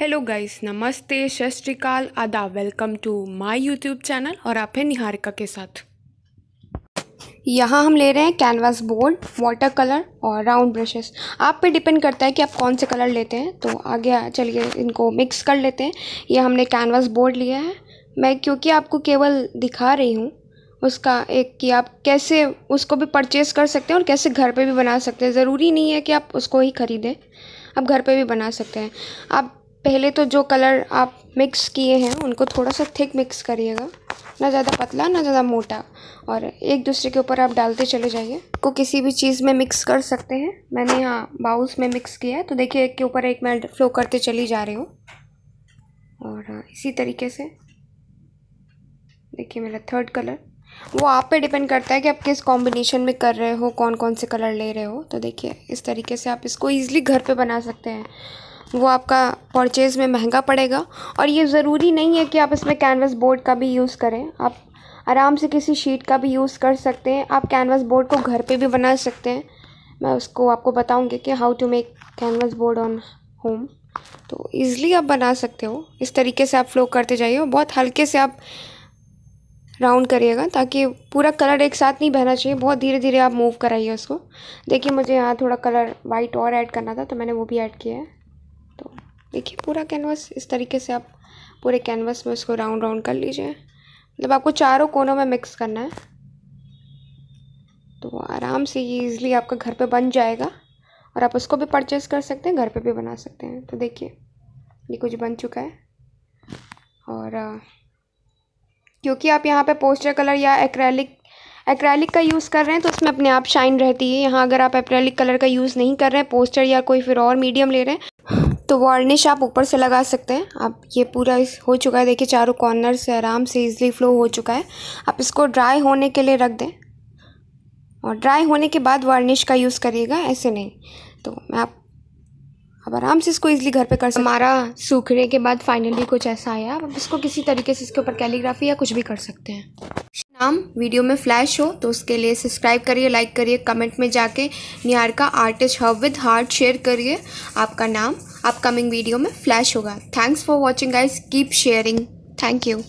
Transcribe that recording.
hello guys नमस्ते सत आदा welcome to my YouTube channel और आप हैं निहारिका के साथ यहाँ हम ले रहे हैं कैनवास बोर्ड वाटर कलर और राउंड ब्रशेस आप पे डिपेंड करता है कि आप कौन से कलर लेते हैं तो आगे चलिए इनको मिक्स कर लेते हैं ये हमने कैनवास बोर्ड लिया है मैं क्योंकि आपको केवल दिखा रही हूँ उसका एक कि आप कैसे उसको भी परचेज़ कर सकते हैं और कैसे घर पर भी बना सकते हैं ज़रूरी नहीं है कि आप उसको ही ख़रीदें आप घर पे भी बना सकते हैं आप पहले तो जो कलर आप मिक्स किए हैं उनको थोड़ा सा थिक मिक्स करिएगा ना ज़्यादा पतला ना ज़्यादा मोटा और एक दूसरे के ऊपर आप डालते चले जाइए को किसी भी चीज़ में मिक्स कर सकते हैं मैंने यहाँ बाउल्स में मिक्स किया है तो देखिए एक के ऊपर एक मैं फ्लो करते चली जा रही हूँ और इसी तरीके से देखिए मेरा थर्ड कलर वो आप पे डिपेंड करता है कि आप किस कॉम्बिनेशन में कर रहे हो कौन कौन से कलर ले रहे हो तो देखिए इस तरीके से आप इसको ईजिली घर पर बना सकते हैं वो आपका परचेज़ में महंगा पड़ेगा और ये ज़रूरी नहीं है कि आप इसमें कैनवस बोर्ड का भी यूज़ करें आप आराम से किसी शीट का भी यूज़ कर सकते हैं आप कैनवस बोर्ड को घर पे भी बना सकते हैं मैं उसको आपको बताऊंगी कि how to make canvas board on home तो ईज़िली आप बना सकते हो इस तरीके से आप फ्लो करते जाइए बहुत हल्के से आप राउंड करिएगा ताकि पूरा कलर एक साथ नहीं बहना चाहिए बहुत धीरे धीरे आप मूव कराइए उसको देखिए मुझे यहाँ थोड़ा कलर वाइट और ऐड करना था तो मैंने वो भी ऐड किया है देखिए पूरा कैनवास इस तरीके से आप पूरे कैनवास में उसको राउंड राउंड कर लीजिए मतलब आपको चारों कोनों में मिक्स करना है तो आराम से ये ईज़िली आपका घर पे बन जाएगा और आप उसको भी परचेस कर सकते हैं घर पे भी बना सकते हैं तो देखिए ये कुछ बन चुका है और आ, क्योंकि आप यहाँ पे पोस्टर कलर या एक्रेलिक एक्रेलिक का यूज़ कर रहे हैं तो उसमें अपने आप शाइन रहती है यहाँ अगर आप एक्रेलिक कलर का यूज़ नहीं कर रहे हैं पोस्टर या कोई फिर और मीडियम ले रहे हैं तो वार्निश आप ऊपर से लगा सकते हैं आप ये पूरा इस हो चुका है देखिए चारों कॉर्नर से आराम से इजली फ्लो हो चुका है आप इसको ड्राई होने के लिए रख दें और ड्राई होने के बाद वार्निश का यूज़ करिएगा ऐसे नहीं तो मैं आप अब आराम से इसको इजीली घर पे कर सकते हमारा सूखने के बाद फाइनली कुछ ऐसा आया आप इसको किसी तरीके से इसके ऊपर कैलीग्राफी या कुछ भी कर सकते हैं नाम वीडियो में फ्लैश हो तो उसके लिए सब्सक्राइब करिए लाइक करिए कमेंट में जाके निहार का आर्टिस्ट हव विद हार्ट शेयर करिए आपका नाम अपकमिंग वीडियो में फ्लैश होगा thanks for watching guys keep sharing thank you